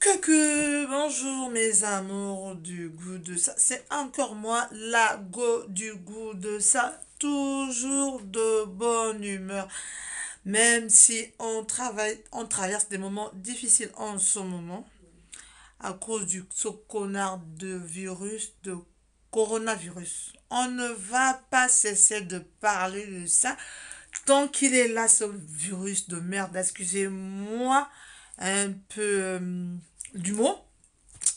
Coucou, bonjour mes amours du goût de ça. C'est encore moi, la go du goût de ça. Toujours de bonne humeur. Même si on, travaille, on traverse des moments difficiles en ce moment, à cause du ce connard de virus, de coronavirus. On ne va pas cesser de parler de ça tant qu'il est là, ce virus de merde, excusez-moi un peu euh, du mot.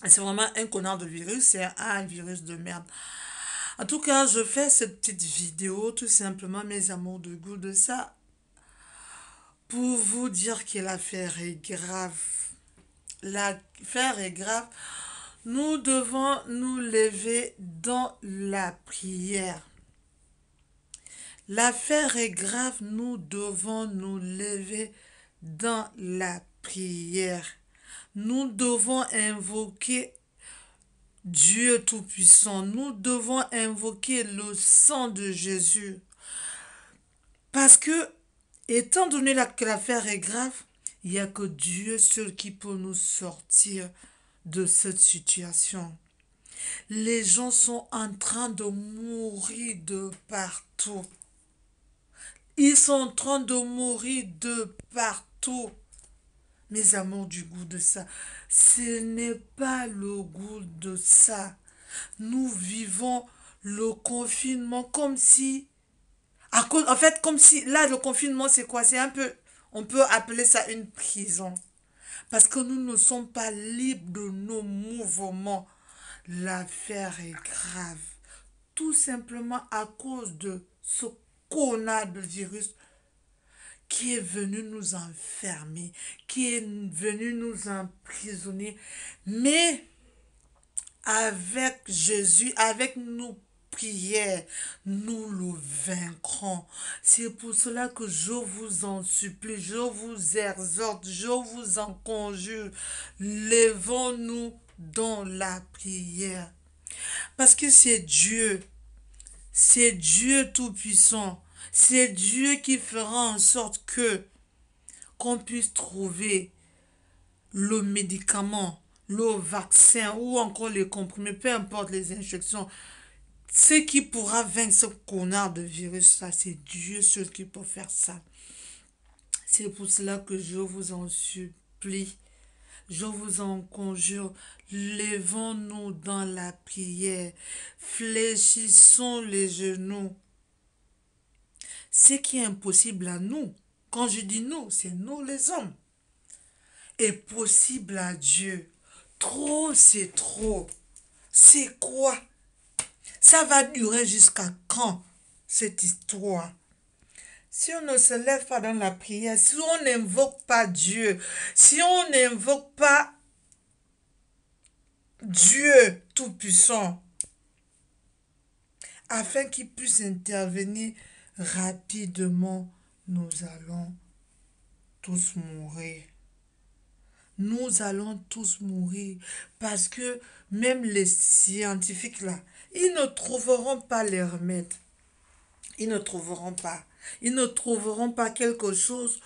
C'est vraiment un connard de virus, c'est un, un virus de merde. En tout cas, je fais cette petite vidéo, tout simplement, mes amours de goût de ça, pour vous dire que l'affaire est grave. L'affaire est grave. Nous devons nous lever dans la prière. L'affaire est grave, nous devons nous lever dans la prière. Nous devons invoquer Dieu Tout-Puissant. Nous devons invoquer le sang de Jésus. Parce que, étant donné que l'affaire est grave, il n'y a que Dieu seul qui peut nous sortir de cette situation. Les gens sont en train de mourir de partout. Ils sont en train de mourir de partout. Mes amours, du goût de ça. Ce n'est pas le goût de ça. Nous vivons le confinement comme si... À cause, en fait, comme si... Là, le confinement, c'est quoi C'est un peu... On peut appeler ça une prison. Parce que nous ne sommes pas libres de nos mouvements. L'affaire est grave. Tout simplement à cause de ce virus qui est venu nous enfermer, qui est venu nous emprisonner. Mais avec Jésus, avec nos prières, nous le vaincrons. C'est pour cela que je vous en supplie, je vous exhorte, je vous en conjure. Levons-nous dans la prière. Parce que c'est Dieu, c'est Dieu Tout-Puissant c'est Dieu qui fera en sorte que qu'on puisse trouver le médicament, le vaccin ou encore les comprimés, peu importe les injections. Ce qui pourra vaincre ce connard de virus, ça, c'est Dieu seul qui peut faire ça. C'est pour cela que je vous en supplie, je vous en conjure, levons-nous dans la prière, fléchissons les genoux ce qui est impossible à nous, quand je dis nous, c'est nous les hommes, est possible à Dieu. Trop, c'est trop. C'est quoi Ça va durer jusqu'à quand cette histoire si on ne se lève pas dans la prière, si on n'invoque pas Dieu, si on n'invoque pas Dieu Tout-Puissant, afin qu'il puisse intervenir rapidement nous allons tous mourir. Nous allons tous mourir parce que même les scientifiques là, ils ne trouveront pas les remèdes. Ils ne trouveront pas. Ils ne trouveront pas quelque chose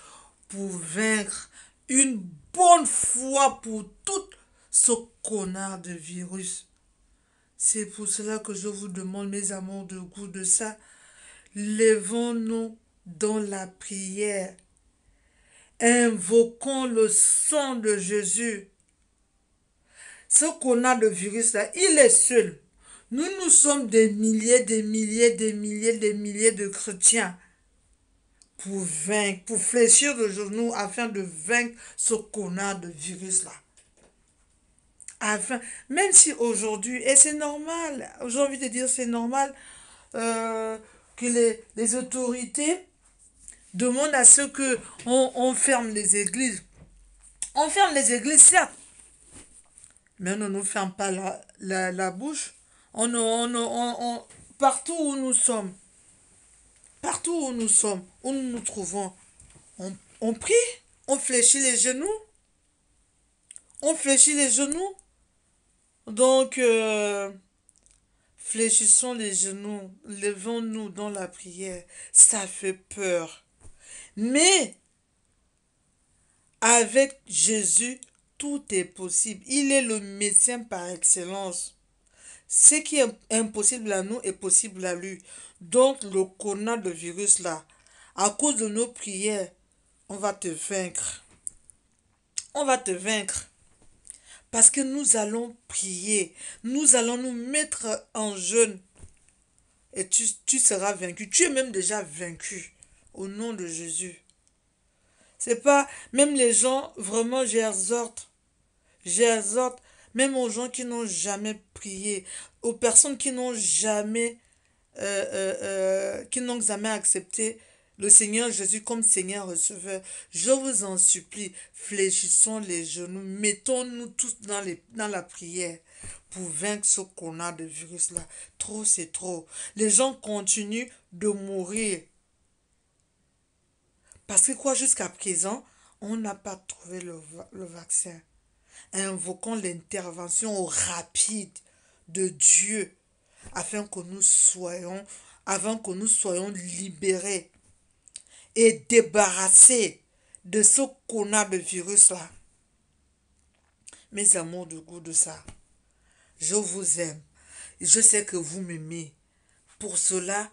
pour vaincre une bonne fois pour tout ce connard de virus. C'est pour cela que je vous demande, mes amants de goût de ça. Levons-nous dans la prière. Invoquons le sang de Jésus. Ce qu'on a de virus là, il est seul. Nous, nous sommes des milliers, des milliers, des milliers, des milliers de chrétiens pour vaincre, pour fléchir le genou afin de vaincre ce qu'on a de virus-là. Afin, même si aujourd'hui, et c'est normal, j'ai envie de dire c'est normal, euh, que les, autorités demandent à ce que on, ferme les églises. On ferme les églises, certes, mais on ne nous ferme pas la, bouche. On, partout où nous sommes, partout où nous sommes, où nous nous trouvons, on prie, on fléchit les genoux, on fléchit les genoux. Donc, euh, Fléchissons les genoux, levons-nous dans la prière. Ça fait peur. Mais avec Jésus, tout est possible. Il est le médecin par excellence. Ce qui est impossible à nous est possible à lui. Donc le coronavirus là, à cause de nos prières, on va te vaincre. On va te vaincre. Parce que nous allons prier, nous allons nous mettre en jeûne. Et tu, seras vaincu. Tu es même déjà vaincu au nom de Jésus. C'est pas, même les gens, vraiment, j'exhorte, j'exhorte, même aux gens qui n'ont jamais prié, aux personnes qui n'ont jamais, euh, euh, euh, qui n'ont jamais accepté le Seigneur Jésus comme Seigneur receveur. Je vous en supplie, fléchissons les genoux, mettons-nous tous dans, dans la prière pour vaincre ce qu'on a de virus-là. Trop, c'est trop. Les gens continuent de mourir. Parce que quoi, jusqu'à présent, on n'a pas trouvé le, le vaccin. Invoquons l'intervention rapide de Dieu afin que nous soyons, avant que nous soyons libérés et débarrasser de ce connard de virus-là. Mes amours du goût de ça, je vous aime. Je sais que vous m'aimez. Pour cela,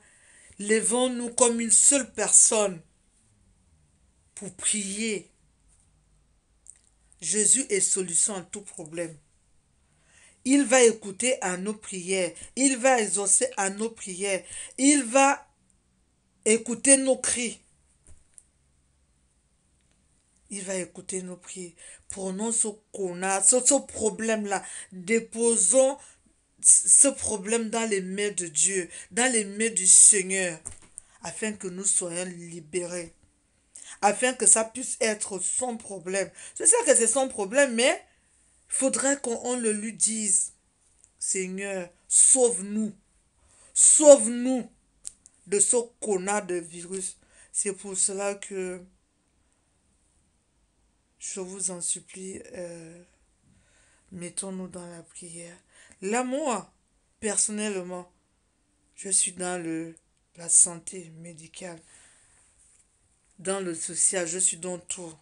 levons-nous comme une seule personne pour prier. Jésus est solution à tout problème. Il va écouter à nos prières. Il va exaucer à nos prières. Il va écouter nos cris il va écouter nos prières. Prenons ce qu'on a, ce, problème-là. Déposons ce problème dans les mains de Dieu, dans les mains du Seigneur, afin que nous soyons libérés, afin que ça puisse être son problème. Je sais que c'est son problème, mais il faudrait qu'on le lui dise. Seigneur, sauve-nous. Sauve-nous de ce qu'on a de virus. C'est pour cela que je vous en supplie, euh, mettons-nous dans la prière. Là moi, personnellement, je suis dans le, la santé médicale, dans le social, je suis dans tout.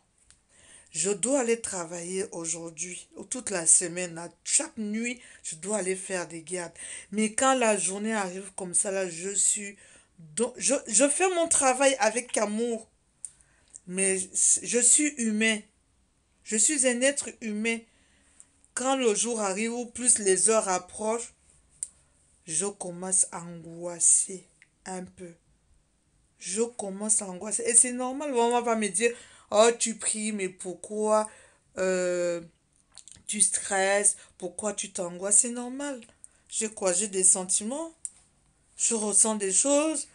Je dois aller travailler aujourd'hui, toute la semaine, à chaque nuit, je dois aller faire des gardes. Mais quand la journée arrive comme ça, là, je suis... Dans, je, je fais mon travail avec amour, mais je suis humain. Je suis un être humain. Quand le jour arrive ou plus les heures approchent, je commence à angoisser un peu. Je commence à angoisser. Et c'est normal, maman va me dire, oh tu pries, mais pourquoi euh, tu stresses, pourquoi tu t'angoisses, c'est normal. J'ai quoi J'ai des sentiments, je ressens des choses,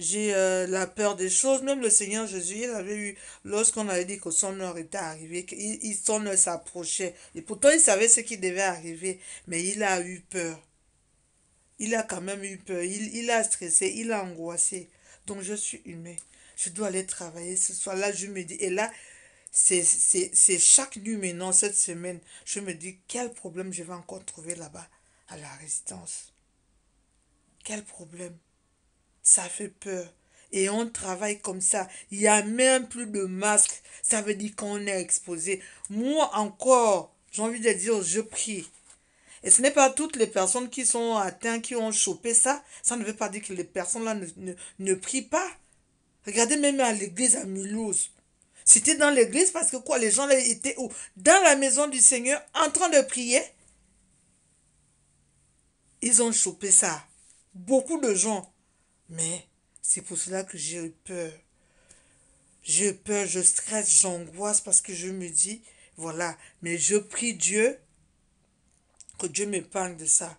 j'ai euh, la peur des choses. Même le Seigneur Jésus, il avait eu, lorsqu'on avait dit que son heure était arrivée, qu'il son heure s'approchait. Et pourtant, il savait ce qui devait arriver, mais il a eu peur. Il a quand même eu peur. Il, il a stressé, il a angoissé. Donc, je suis humain. Je dois aller travailler ce soir. Là, je me dis, et là, c'est chaque nuit maintenant, cette semaine, je me dis, quel problème je vais encore trouver là-bas, à la résistance. Quel problème ça fait peur. Et on travaille comme ça. Il n'y a même plus de masque. Ça veut dire qu'on est exposé. Moi encore, j'ai envie de dire, je prie. Et ce n'est pas toutes les personnes qui sont atteintes, qui ont chopé ça. Ça ne veut pas dire que les personnes-là ne, prient pas. Regardez même à l'église à Mulhouse. C'était dans l'église parce que quoi Les gens étaient où Dans la maison du Seigneur, en train de prier. Ils ont chopé ça. Beaucoup de gens. Mais c'est pour cela que j'ai eu peur. J'ai peur, je stresse, j'angoisse parce que je me dis, voilà, mais je prie Dieu que Dieu m'épargne de ça.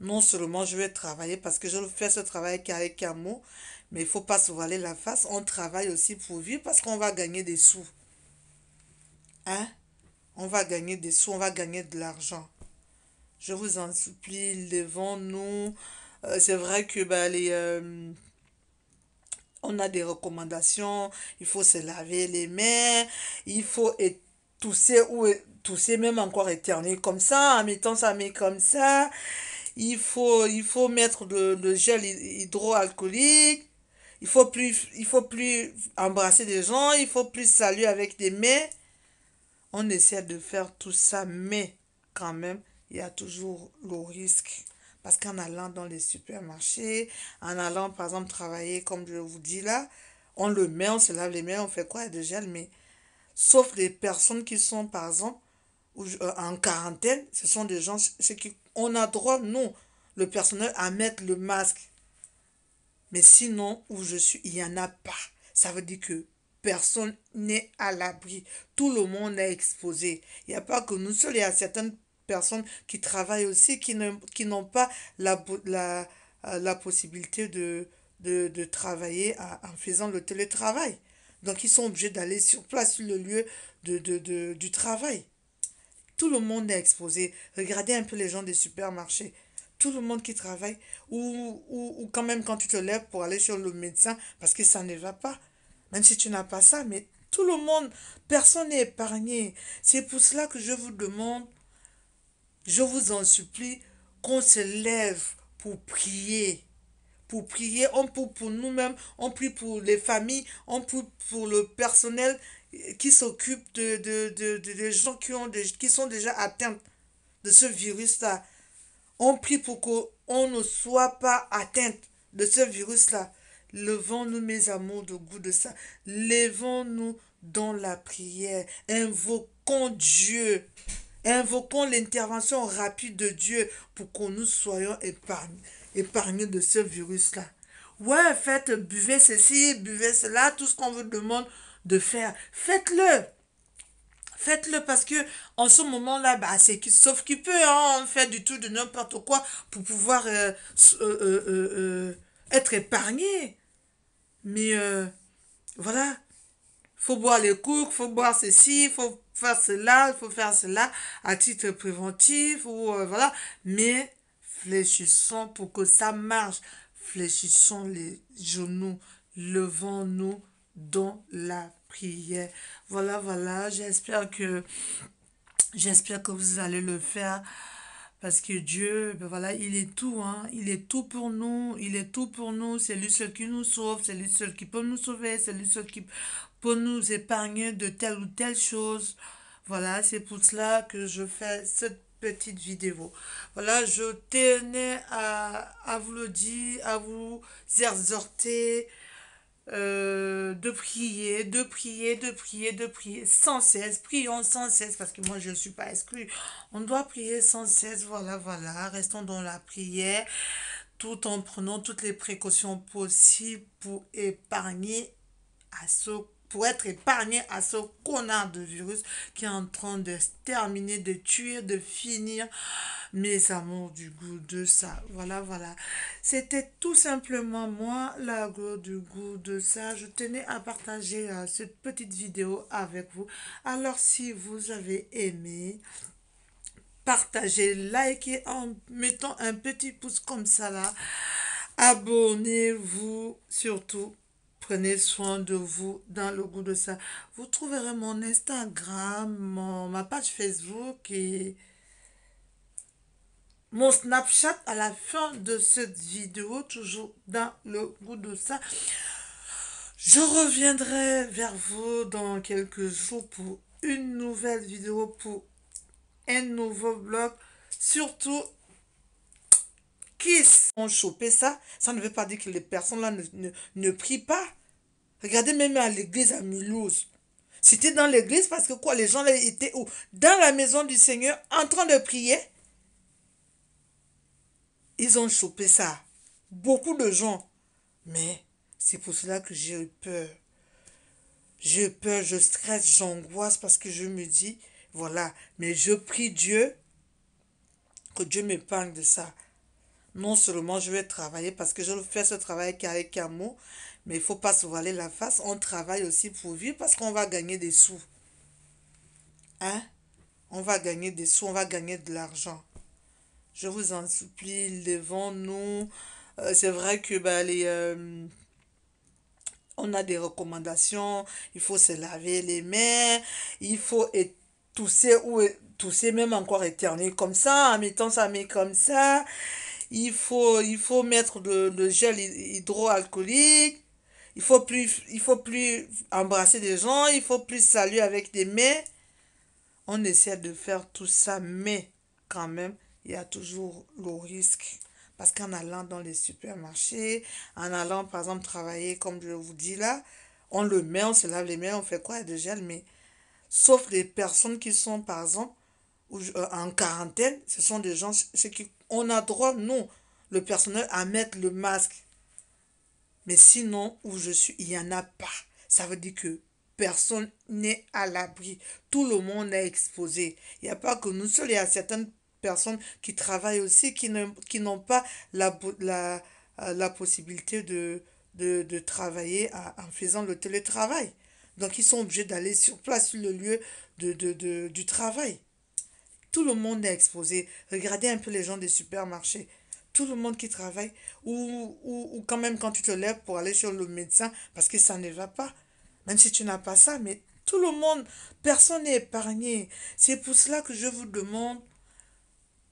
Non seulement je vais travailler parce que je fais ce travail avec amour, mais il ne faut pas se voiler la face. On travaille aussi pour vivre parce qu'on va gagner des sous. Hein? On va gagner des sous, on va gagner de l'argent. Je vous en supplie, devant nous euh, c'est vrai que bah, les, euh, on a des recommandations, il faut se laver les mains, il faut tousser ou tousser même encore éternuer comme ça, en mettant sa main comme ça. Il faut, il faut mettre le, gel hydroalcoolique il faut plus il faut plus embrasser des gens il faut plus saluer avec des mains. on essaie de faire tout ça mais quand même il y a toujours le risque parce qu'en allant dans les supermarchés, en allant par exemple travailler comme je vous dis là, on le met, on se lave les mains, on fait quoi de gel, mais sauf les personnes qui sont par exemple euh, en quarantaine, ce sont des gens chez qui on a droit, nous, le personnel à mettre le masque. Mais sinon, où je suis, il n'y en a pas. Ça veut dire que personne n'est à l'abri. Tout le monde est exposé. Il n'y a pas que nous seuls, il y a certaines personnes qui travaillent aussi, qui n'ont pas la, la, euh, la possibilité de, de, de travailler en, faisant le télétravail. Donc ils sont obligés d'aller sur place, sur le lieu de, de, de, du travail. Tout le monde est exposé. Regardez un peu les gens des supermarchés. Tout le monde qui travaille, ou, ou, ou quand même quand tu te lèves pour aller sur le médecin, parce que ça ne va pas. Même si tu n'as pas ça, mais tout le monde, personne n'est épargné. C'est pour cela que je vous demande je vous en supplie qu'on se lève pour prier. Pour prier, on prie pour nous-mêmes, on prie pour les familles, on prie pour le personnel qui s'occupe de, des gens qui, ont qui sont déjà atteints de ce virus-là. On prie pour qu'on ne soit pas atteint de ce virus-là. Levons-nous, mes amours, de goût de ça. Levons-nous dans la prière. Invoquons Dieu Invoquons l'intervention rapide de Dieu pour que nous soyons épargnés, épargnés de ce virus-là. Ouais, faites, buvez ceci, buvez cela, tout ce qu'on vous demande de faire. Faites-le. Faites-le parce que en ce moment-là, bah, c'est sauf qu'il peut en hein, faire du tout de n'importe quoi pour pouvoir euh, euh, euh, être épargné. Mais voilà, faut boire les coups, faut boire ceci, faut faire cela, il faut faire cela à titre préventif ou euh, voilà. Mais fléchissons pour que ça marche. Fléchissons les genoux, levons-nous dans la prière. Voilà, voilà. J'espère que j'espère que vous allez le faire. Parce que Dieu, ben voilà, il est tout, hein. Il est tout pour nous. Il est tout pour nous. C'est lui seul qui nous sauve. C'est lui seul qui peut nous sauver. C'est lui seul qui pour nous épargner de telle ou telle chose. Voilà, c'est pour cela que je fais cette petite vidéo. Voilà, je tenais à, à vous le dire, à vous exhorter euh, de prier, de prier, de prier, de prier, sans cesse. Prions sans cesse, parce que moi, je ne suis pas exclue. On doit prier sans cesse, voilà, voilà. Restons dans la prière, tout en prenant toutes les précautions possibles pour épargner à ce pour être épargné à ce connard de virus qui est en train de terminer, de tuer, de finir mes amours du goût de ça. Voilà, voilà. C'était tout simplement moi, la gloire du goût de ça. Je tenais à partager euh, cette petite vidéo avec vous. Alors, si vous avez aimé, partagez, likez en mettant un petit pouce comme ça là. Abonnez-vous surtout Prenez soin de vous dans le goût de ça. Vous trouverez mon Instagram, ma page Facebook et mon Snapchat à la fin de cette vidéo, toujours dans le goût de ça. Je reviendrai vers vous dans quelques jours pour une nouvelle vidéo, pour un nouveau blog. Surtout, qui ont chopé ça, ça ne veut pas dire que les personnes-là ne, prient pas. Regardez même à l'église à Mulhouse. C'était dans l'église parce que quoi, les gens étaient où Dans la maison du Seigneur, en train de prier. Ils ont chopé ça. Beaucoup de gens. Mais c'est pour cela que j'ai eu peur. J'ai peur, je stresse, j'angoisse parce que je me dis, voilà, mais je prie Dieu que Dieu m'épargne de ça non seulement je vais travailler parce que je fais ce travail avec un mot, mais il ne faut pas se voiler la face. On travaille aussi pour vivre parce qu'on va gagner des sous. Hein? On va gagner des sous, on va gagner de l'argent. Je vous en supplie, devant nous euh, c'est vrai que bah, les, euh, on a des recommandations. Il faut se laver les mains. Il faut tousser ou tousser même encore éternuer comme ça, en mettant ça main comme ça il faut, il faut mettre le gel hydroalcoolique, il faut plus, il faut plus embrasser des gens, il faut plus saluer avec des mains. On essaie de faire tout ça, mais quand même, il y a toujours le risque. Parce qu'en allant dans les supermarchés, en allant par exemple travailler comme je vous dis là, on le met, on se lave les mains, on fait quoi de gel, mais sauf les personnes qui sont par exemple euh, en quarantaine, ce sont des gens, ceux qui, on a droit, nous, le personnel à mettre le masque. Mais sinon, où je suis, il n'y en a pas. Ça veut dire que personne n'est à l'abri. Tout le monde est exposé. Il n'y a pas que nous seuls, il y a certaines personnes qui travaillent aussi, qui n'ont pas la, euh, la, possibilité de, de, travailler en faisant le télétravail. Donc, ils sont obligés d'aller sur place, sur le lieu de, du travail. Tout le monde est exposé. Regardez un peu les gens des supermarchés. Tout le monde qui travaille, ou, quand même quand tu te lèves pour aller sur le médecin parce que ça ne va pas. Même si tu n'as pas ça, mais tout le monde, personne n'est épargné. C'est pour cela que je vous demande,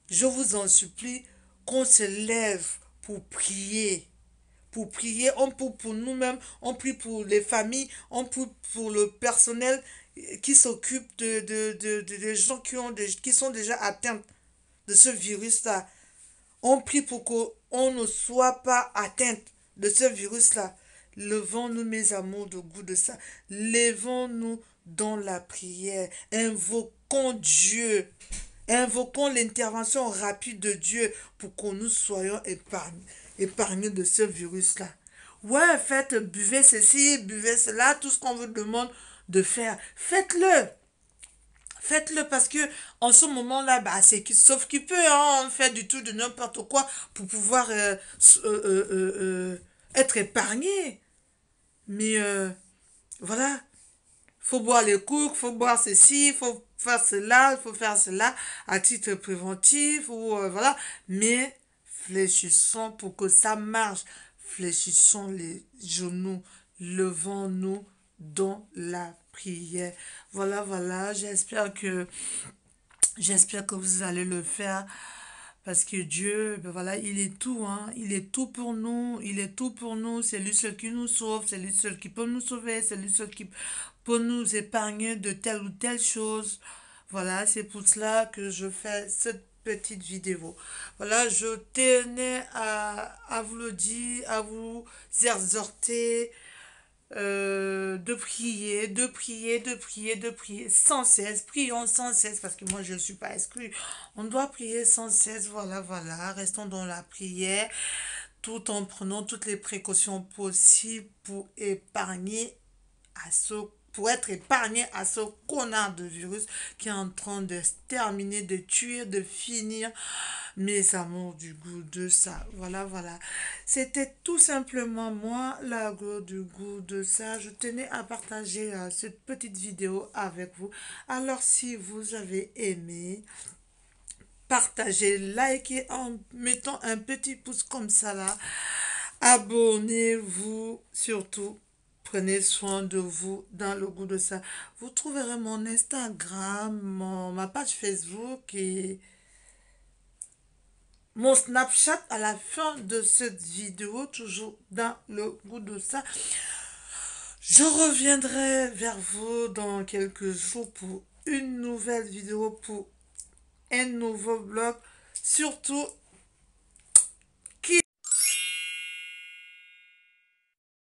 je vous en supplie, qu'on se lève pour prier. Pour prier, on prie pour nous-mêmes, on prie pour les familles, on prie pour le personnel qui s'occupent des gens qui, ont qui sont déjà atteints de ce virus-là. On prie pour qu'on ne soit pas atteint de ce virus-là. Levons-nous, mes amours, de goût de ça. Levons-nous dans la prière. Invoquons Dieu. Invoquons l'intervention rapide de Dieu pour que nous soyons épargnés de ce virus-là. Ouais, faites, buvez ceci, buvez cela, tout ce qu'on vous demande de faire. Faites-le. Faites-le parce que en ce moment-là, bah, c'est sauf qu'il peut hein, faire du tout de n'importe quoi pour pouvoir euh, euh, euh, être épargné. Mais voilà, faut boire les coups, faut boire ceci, faut faire cela, faut faire cela à titre préventif ou voilà. Mais fléchissons pour que ça marche. Fléchissons les genoux, levons-nous dans la prière. Voilà, voilà, j'espère que j'espère que vous allez le faire parce que Dieu, ben voilà, il est tout, hein, il est tout pour nous, il est tout pour nous, c'est lui seul qui nous sauve, c'est lui seul qui peut nous sauver, c'est lui seul qui peut nous épargner de telle ou telle chose. Voilà, c'est pour cela que je fais cette petite vidéo. Voilà, je tenais à, à vous le dire, à vous exhorter, euh, de prier, de prier, de prier, de prier sans cesse. Prions sans cesse parce que moi je ne suis pas exclue. On doit prier sans cesse. Voilà, voilà. Restons dans la prière tout en prenant toutes les précautions possibles pour épargner à ce pour être épargné à ce connard de virus qui est en train de terminer, de tuer, de finir mes amours du goût de ça. Voilà, voilà. C'était tout simplement moi, la goût du goût de ça. Je tenais à partager euh, cette petite vidéo avec vous. Alors, si vous avez aimé, partagez, likez en mettant un petit pouce comme ça là. Abonnez-vous surtout Prenez soin de vous dans le goût de ça. Vous trouverez mon Instagram, ma page Facebook et mon Snapchat à la fin de cette vidéo, toujours dans le goût de ça. Je reviendrai vers vous dans quelques jours pour une nouvelle vidéo, pour un nouveau blog. Surtout,